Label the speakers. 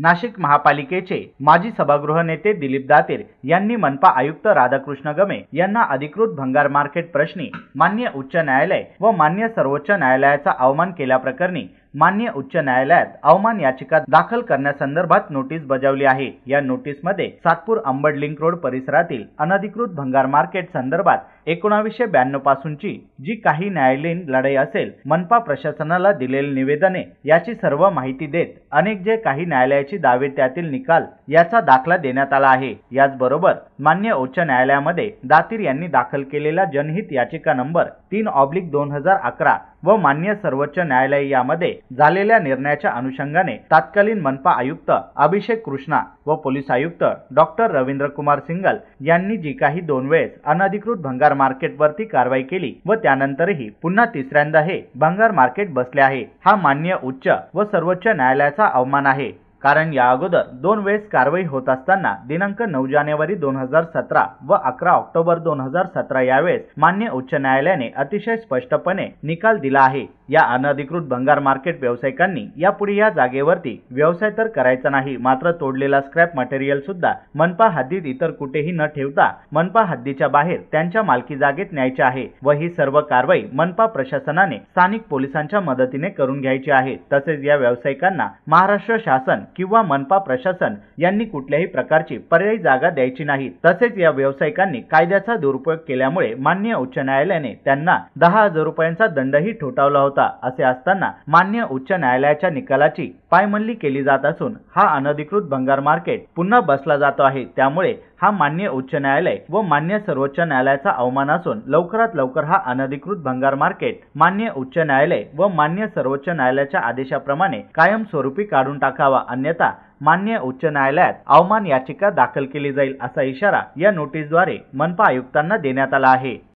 Speaker 1: नाशिक महापालिकेचे माजी सभागृह नेते दिलीप दातेर यांनी मनपा आयुक्त राधाकृष्ण गमे यांना अधिकृत भंगार मार्केट प्रश्नी मान्य उच्च न्यायालय व मान्य सर्वोच्च न्यायालयाचा अवमान केल्याप्रकरणी मान्य उच्च न्यायालयात अवमान याचिका दाखल करण्यासंदर्भात नोटीस बजावली आहे या नोटीसमध्ये सातपूर अंबड लिंक रोड परिसरातील अनधिकृत भंगार मार्केट संदर्भात एकोणावीसशे ब्याण्णव पासूनची जी काही न्यायालयीन लढाई असेल मनपा प्रशासनाला दिलेली निवेदने याची सर्व माहिती देत अनेक जे काही न्यायालयाची दावे त्यातील निकाल याचा दाखला देण्यात आला आहे याचबरोबर मान्य उच्च न्यायालयामध्ये दातीर यांनी दाखल केलेला जनहित याचिका नंबर तीन ऑब्लिक दोन हजार अकरा व मान्य सर्वोच्च न्यायालय यामध्ये झालेल्या निर्णयाच्या अनुषंगाने तत्कालीन मनपा आयुक्त अभिषेक कृष्णा व पोलीस आयुक्त डॉक्टर रवींद्र कुमार सिंगल यांनी जी काही दोन वेळेस अनधिकृत भंगार मार्केटवरती कारवाई केली व त्यानंतरही पुन्हा तिसऱ्यांदा हे भंगार मार्केट बसले आहे हा मान्य उच्च व सर्वोच्च न्यायालयाचा अवमान आहे कारण या अगोदर दोन वेळेस कारवाई होत असताना दिनांक नऊ जानेवारी दोन हजार सतरा व अकरा ऑक्टोबर दोन हजार सतरा यावेळेस मान्य उच्च न्यायालयाने अतिशय स्पष्टपणे निकाल दिला आहे या अनधिकृत भंगार मार्केट व्यावसायिकांनी यापुढे या जागेवरती व्यवसाय तर करायचा नाही मात्र तोडलेला स्क्रॅप मटेरियल सुद्धा मनपा हद्दीत इतर कुठेही न ठेवता मनपा हद्दीच्या बाहेर त्यांच्या मालकी जागेत न्यायचे आहे व ही सर्व कारवाई मनपा प्रशासनाने स्थानिक पोलिसांच्या मदतीने करून घ्यायची आहे तसेच या व्यावसायिकांना महाराष्ट्र शासन किंवा मनपा प्रशासन यांनी कुठल्याही प्रकारची पर्यायी जागा द्यायची नाही तसेच या व्यावसायिकांनी कायद्याचा दुरुपयोग केल्यामुळे मान्य उच्च न्यायालयाने त्यांना दहा हजार रुपयांचा दंडही ठोठावला होता असे असताना मान्य उच्च न्यायालयाच्या निकालाची पायमल्ली केली जात असून हा अनधिकृत भंगार मार्केट पुन्हा बसला जातो आहे त्यामुळे हा मान्य उच्च न्यायालय व मान्य सर्वोच्च न्यायालयाचा अवमान असून लवकरात लवकर हा अनधिकृत भंगार मार्केट मान्य उच्च न्यायालय व मान्य सर्वोच्च न्यायालयाच्या आदेशाप्रमाणे कायमस्वरूपी काढून टाकावा अन्यथा मान्य उच्च न्यायालयात अवमान याचिका दाखल केली जाईल असा इशारा या नोटीसद्वारे मनपा आयुक्तांना देण्यात आला आहे